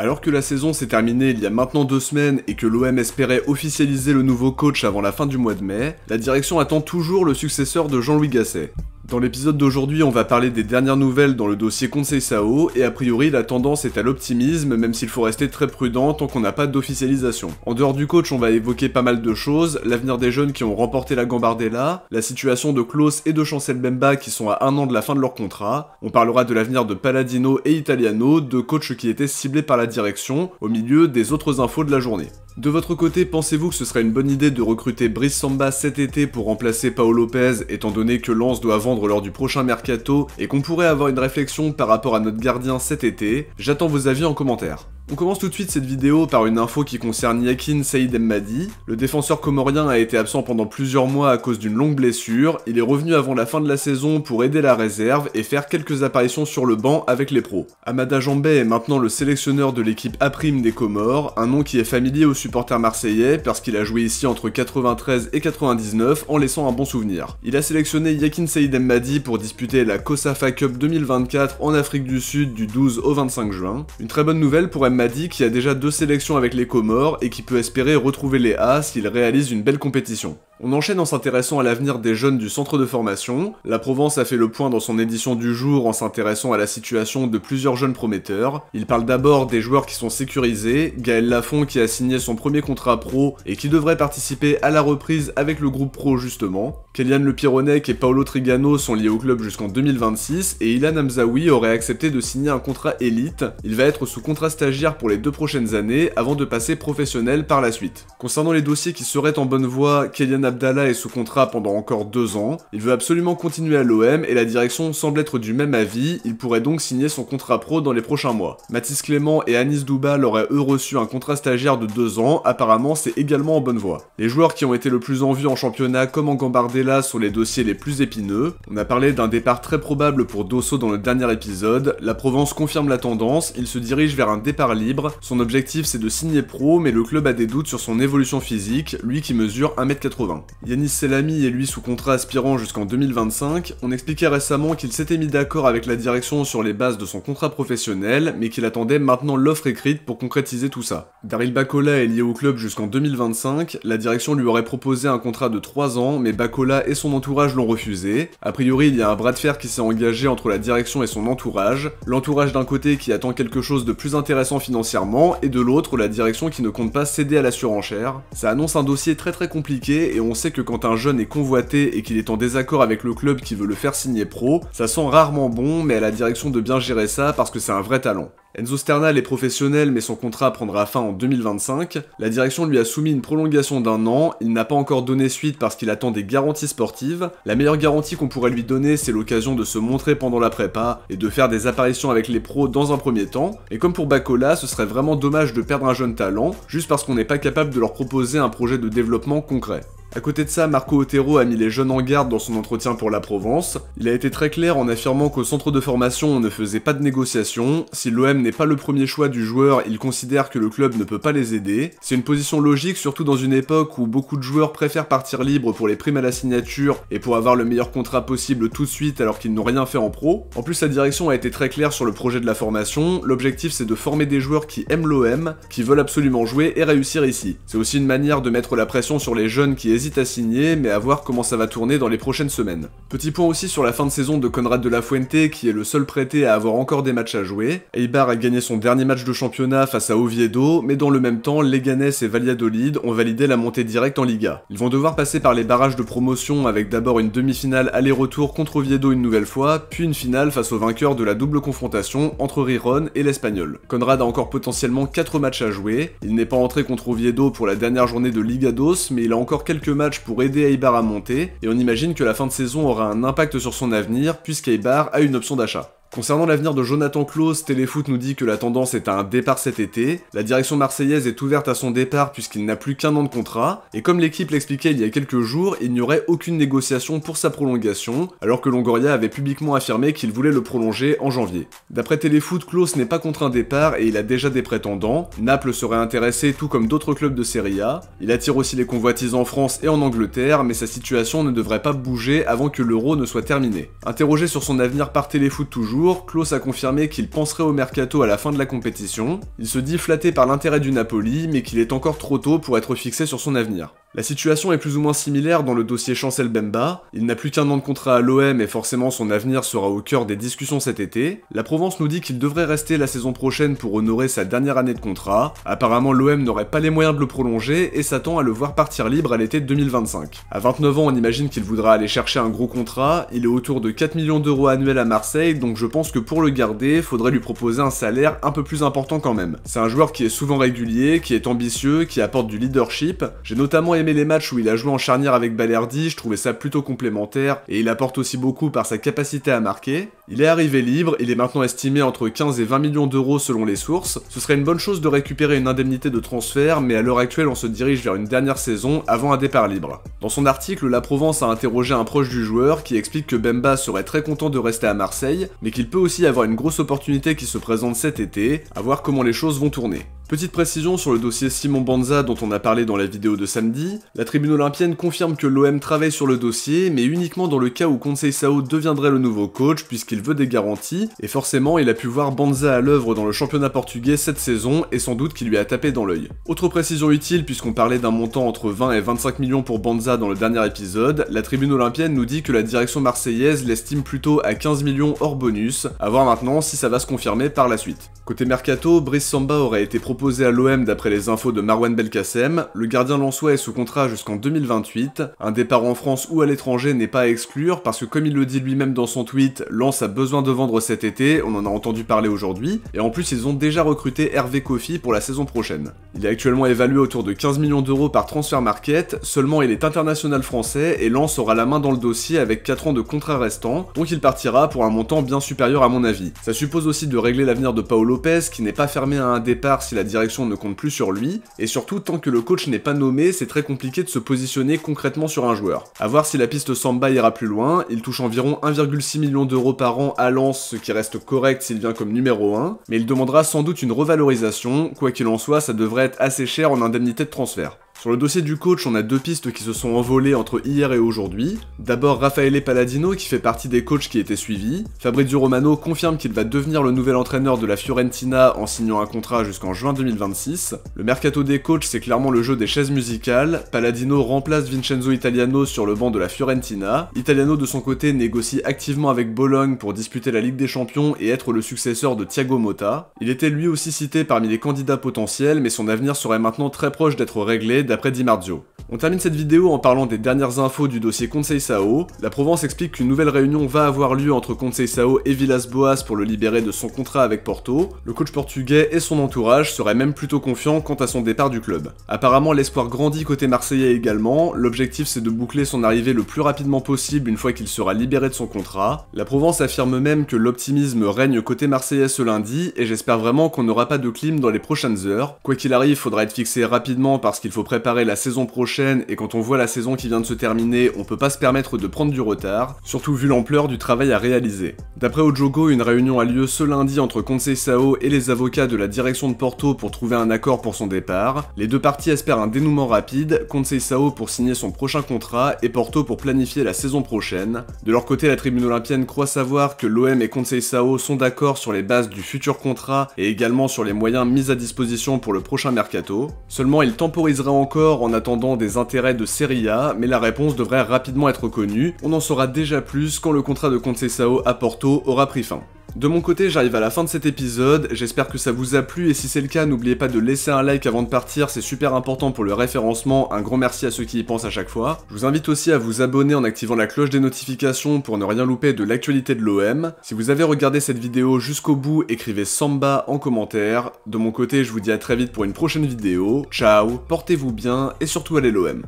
Alors que la saison s'est terminée il y a maintenant deux semaines et que l'OM espérait officialiser le nouveau coach avant la fin du mois de mai, la direction attend toujours le successeur de Jean-Louis Gasset. Dans l'épisode d'aujourd'hui, on va parler des dernières nouvelles dans le dossier Conseil Sao, et a priori la tendance est à l'optimisme, même s'il faut rester très prudent tant qu'on n'a pas d'officialisation. En dehors du coach, on va évoquer pas mal de choses, l'avenir des jeunes qui ont remporté la Gambardella, la situation de Klaus et de Chancel Bemba qui sont à un an de la fin de leur contrat, on parlera de l'avenir de Paladino et Italiano, deux coachs qui étaient ciblés par la direction, au milieu des autres infos de la journée. De votre côté, pensez-vous que ce serait une bonne idée de recruter Brice Samba cet été pour remplacer Paolo Lopez, étant donné que Lance doit vendre lors du prochain mercato et qu'on pourrait avoir une réflexion par rapport à notre gardien cet été J'attends vos avis en commentaire. On commence tout de suite cette vidéo par une info qui concerne Yakin Saïd Emmadi. Le défenseur comorien a été absent pendant plusieurs mois à cause d'une longue blessure. Il est revenu avant la fin de la saison pour aider la réserve et faire quelques apparitions sur le banc avec les pros. Amada Jambé est maintenant le sélectionneur de l'équipe aprime des Comores, un nom qui est familier aux supporters marseillais parce qu'il a joué ici entre 93 et 99 en laissant un bon souvenir. Il a sélectionné Yakin Saïd Emmadi pour disputer la COSAFA Cup 2024 en Afrique du Sud du 12 au 25 juin. Une très bonne nouvelle pour m'a dit qu'il y a déjà deux sélections avec les Comores et qu'il peut espérer retrouver les A s'il réalise une belle compétition. On enchaîne en s'intéressant à l'avenir des jeunes du centre de formation. La Provence a fait le point dans son édition du jour en s'intéressant à la situation de plusieurs jeunes prometteurs. Il parle d'abord des joueurs qui sont sécurisés, Gaël Lafont qui a signé son premier contrat pro et qui devrait participer à la reprise avec le groupe pro justement. Kélian Le Pironec et Paolo Trigano sont liés au club jusqu'en 2026 et Ilan Hamzaoui aurait accepté de signer un contrat élite. Il va être sous contrat stagiaire pour les deux prochaines années avant de passer professionnel par la suite. Concernant les dossiers qui seraient en bonne voie, Kélian Abdallah est sous contrat pendant encore deux ans, il veut absolument continuer à l'OM et la direction semble être du même avis, il pourrait donc signer son contrat pro dans les prochains mois. Mathis Clément et Anis Doubal auraient eux reçu un contrat stagiaire de deux ans, apparemment c'est également en bonne voie. Les joueurs qui ont été le plus en vue en championnat comme en Gambardella sont les dossiers les plus épineux, on a parlé d'un départ très probable pour Dosso dans le dernier épisode, la Provence confirme la tendance, il se dirige vers un départ libre, son objectif c'est de signer pro mais le club a des doutes sur son évolution physique, lui qui mesure 1m80. Yanis Selami est lui sous contrat aspirant jusqu'en 2025. On expliquait récemment qu'il s'était mis d'accord avec la direction sur les bases de son contrat professionnel, mais qu'il attendait maintenant l'offre écrite pour concrétiser tout ça. Daryl Bacola est lié au club jusqu'en 2025. La direction lui aurait proposé un contrat de 3 ans, mais Bacola et son entourage l'ont refusé. A priori, il y a un bras de fer qui s'est engagé entre la direction et son entourage. L'entourage d'un côté qui attend quelque chose de plus intéressant financièrement, et de l'autre la direction qui ne compte pas céder à la surenchère. Ça annonce un dossier très très compliqué et on on sait que quand un jeune est convoité et qu'il est en désaccord avec le club qui veut le faire signer pro, ça sent rarement bon, mais à la direction de bien gérer ça parce que c'est un vrai talent. Enzo Sternal est professionnel mais son contrat prendra fin en 2025. La direction lui a soumis une prolongation d'un an, il n'a pas encore donné suite parce qu'il attend des garanties sportives. La meilleure garantie qu'on pourrait lui donner c'est l'occasion de se montrer pendant la prépa et de faire des apparitions avec les pros dans un premier temps. Et comme pour Bacola, ce serait vraiment dommage de perdre un jeune talent juste parce qu'on n'est pas capable de leur proposer un projet de développement concret. À côté de ça, Marco Otero a mis les jeunes en garde dans son entretien pour la Provence. Il a été très clair en affirmant qu'au centre de formation, on ne faisait pas de négociations, Si l'OM n'est pas le premier choix du joueur, il considère que le club ne peut pas les aider. C'est une position logique, surtout dans une époque où beaucoup de joueurs préfèrent partir libre pour les primes à la signature et pour avoir le meilleur contrat possible tout de suite alors qu'ils n'ont rien fait en pro. En plus, la direction a été très claire sur le projet de la formation. L'objectif, c'est de former des joueurs qui aiment l'OM, qui veulent absolument jouer et réussir ici. C'est aussi une manière de mettre la pression sur les jeunes qui hésite à signer, mais à voir comment ça va tourner dans les prochaines semaines. Petit point aussi sur la fin de saison de Conrad de la Fuente, qui est le seul prêté à avoir encore des matchs à jouer. Eibar a gagné son dernier match de championnat face à Oviedo, mais dans le même temps, Leganes et Valladolid ont validé la montée directe en Liga. Ils vont devoir passer par les barrages de promotion avec d'abord une demi-finale aller-retour contre Oviedo une nouvelle fois, puis une finale face au vainqueur de la double confrontation entre Riron et l'Espagnol. Conrad a encore potentiellement 4 matchs à jouer, il n'est pas entré contre Oviedo pour la dernière journée de Liga DOS, mais il a encore quelques Match pour aider Aibar à monter, et on imagine que la fin de saison aura un impact sur son avenir, puisqu'Aibar a une option d'achat. Concernant l'avenir de Jonathan Klaus, Téléfoot nous dit que la tendance est à un départ cet été. La direction marseillaise est ouverte à son départ puisqu'il n'a plus qu'un an de contrat. Et comme l'équipe l'expliquait il y a quelques jours, il n'y aurait aucune négociation pour sa prolongation, alors que Longoria avait publiquement affirmé qu'il voulait le prolonger en janvier. D'après Téléfoot, Klaus n'est pas contre un départ et il a déjà des prétendants. Naples serait intéressé tout comme d'autres clubs de Serie A. Il attire aussi les convoitises en France et en Angleterre, mais sa situation ne devrait pas bouger avant que l'Euro ne soit terminé. Interrogé sur son avenir par Téléfoot toujours, Klaus a confirmé qu'il penserait au mercato à la fin de la compétition. Il se dit flatté par l'intérêt du Napoli, mais qu'il est encore trop tôt pour être fixé sur son avenir. La situation est plus ou moins similaire dans le dossier Chancel Bemba, il n'a plus qu'un an de contrat à l'OM et forcément son avenir sera au cœur des discussions cet été. La Provence nous dit qu'il devrait rester la saison prochaine pour honorer sa dernière année de contrat, apparemment l'OM n'aurait pas les moyens de le prolonger et s'attend à le voir partir libre à l'été 2025. À 29 ans on imagine qu'il voudra aller chercher un gros contrat, il est autour de 4 millions d'euros annuels à Marseille donc je pense que pour le garder faudrait lui proposer un salaire un peu plus important quand même. C'est un joueur qui est souvent régulier, qui est ambitieux, qui apporte du leadership, j'ai notamment aimé les matchs où il a joué en charnière avec Balerdi, je trouvais ça plutôt complémentaire, et il apporte aussi beaucoup par sa capacité à marquer. Il est arrivé libre, il est maintenant estimé entre 15 et 20 millions d'euros selon les sources. Ce serait une bonne chose de récupérer une indemnité de transfert, mais à l'heure actuelle on se dirige vers une dernière saison avant un départ libre. Dans son article, La Provence a interrogé un proche du joueur qui explique que Bemba serait très content de rester à Marseille, mais qu'il peut aussi avoir une grosse opportunité qui se présente cet été, à voir comment les choses vont tourner. Petite précision sur le dossier Simon Banza dont on a parlé dans la vidéo de samedi, la tribune olympienne confirme que l'OM travaille sur le dossier, mais uniquement dans le cas où Conseil Sao deviendrait le nouveau coach puisqu'il veut des garanties, et forcément il a pu voir Banza à l'œuvre dans le championnat portugais cette saison et sans doute qu'il lui a tapé dans l'œil. Autre précision utile puisqu'on parlait d'un montant entre 20 et 25 millions pour Banza dans le dernier épisode, la tribune olympienne nous dit que la direction marseillaise l'estime plutôt à 15 millions hors bonus, à voir maintenant si ça va se confirmer par la suite. Côté mercato, Brice Samba aurait été proposé posé à l'OM d'après les infos de Marwan Belkacem, le gardien lançois est sous contrat jusqu'en 2028. Un départ en France ou à l'étranger n'est pas à exclure parce que comme il le dit lui-même dans son tweet, Lance a besoin de vendre cet été, on en a entendu parler aujourd'hui, et en plus ils ont déjà recruté Hervé Kofi pour la saison prochaine. Il est actuellement évalué autour de 15 millions d'euros par transfert market, seulement il est international français et Lens aura la main dans le dossier avec 4 ans de contrat restant, donc il partira pour un montant bien supérieur à mon avis. Ça suppose aussi de régler l'avenir de Paolo Lopez qui n'est pas fermé à un départ si la direction ne compte plus sur lui, et surtout tant que le coach n'est pas nommé, c'est très compliqué de se positionner concrètement sur un joueur. A voir si la piste Samba ira plus loin, il touche environ 1,6 million d'euros par an à Lens, ce qui reste correct s'il vient comme numéro 1, mais il demandera sans doute une revalorisation, quoi qu'il en soit ça devrait être assez cher en indemnité de transfert. Sur le dossier du coach, on a deux pistes qui se sont envolées entre hier et aujourd'hui. D'abord Raffaele Palladino qui fait partie des coachs qui étaient suivis. Fabrizio Romano confirme qu'il va devenir le nouvel entraîneur de la Fiorentina en signant un contrat jusqu'en juin 2026. Le mercato des coachs, c'est clairement le jeu des chaises musicales. Palladino remplace Vincenzo Italiano sur le banc de la Fiorentina. Italiano de son côté négocie activement avec Bologne pour disputer la Ligue des Champions et être le successeur de Thiago Motta. Il était lui aussi cité parmi les candidats potentiels, mais son avenir serait maintenant très proche d'être réglé d'après Dimardio. On termine cette vidéo en parlant des dernières infos du dossier Conseil Sao. La Provence explique qu'une nouvelle réunion va avoir lieu entre Conseil Sao et Villas-Boas pour le libérer de son contrat avec Porto. Le coach portugais et son entourage seraient même plutôt confiants quant à son départ du club. Apparemment, l'espoir grandit côté marseillais également. L'objectif c'est de boucler son arrivée le plus rapidement possible une fois qu'il sera libéré de son contrat. La Provence affirme même que l'optimisme règne côté marseillais ce lundi et j'espère vraiment qu'on n'aura pas de clim dans les prochaines heures. Quoi qu'il arrive, faudra être fixé rapidement parce qu'il faut préparer la saison prochaine et quand on voit la saison qui vient de se terminer, on peut pas se permettre de prendre du retard, surtout vu l'ampleur du travail à réaliser. D'après Ojogo, une réunion a lieu ce lundi entre Conseil Sao et les avocats de la direction de Porto pour trouver un accord pour son départ. Les deux parties espèrent un dénouement rapide, Conseil Sao pour signer son prochain contrat et Porto pour planifier la saison prochaine. De leur côté, la tribune olympienne croit savoir que l'OM et Conseil Sao sont d'accord sur les bases du futur contrat et également sur les moyens mis à disposition pour le prochain mercato. Seulement, ils temporisera encore en attendant des intérêts de Serie A, mais la réponse devrait rapidement être connue. On en saura déjà plus quand le contrat de Conceição à Porto aura pris fin. De mon côté, j'arrive à la fin de cet épisode, j'espère que ça vous a plu et si c'est le cas, n'oubliez pas de laisser un like avant de partir, c'est super important pour le référencement, un grand merci à ceux qui y pensent à chaque fois. Je vous invite aussi à vous abonner en activant la cloche des notifications pour ne rien louper de l'actualité de l'OM. Si vous avez regardé cette vidéo jusqu'au bout, écrivez Samba en commentaire. De mon côté, je vous dis à très vite pour une prochaine vidéo, ciao, portez-vous bien et surtout allez l'OM.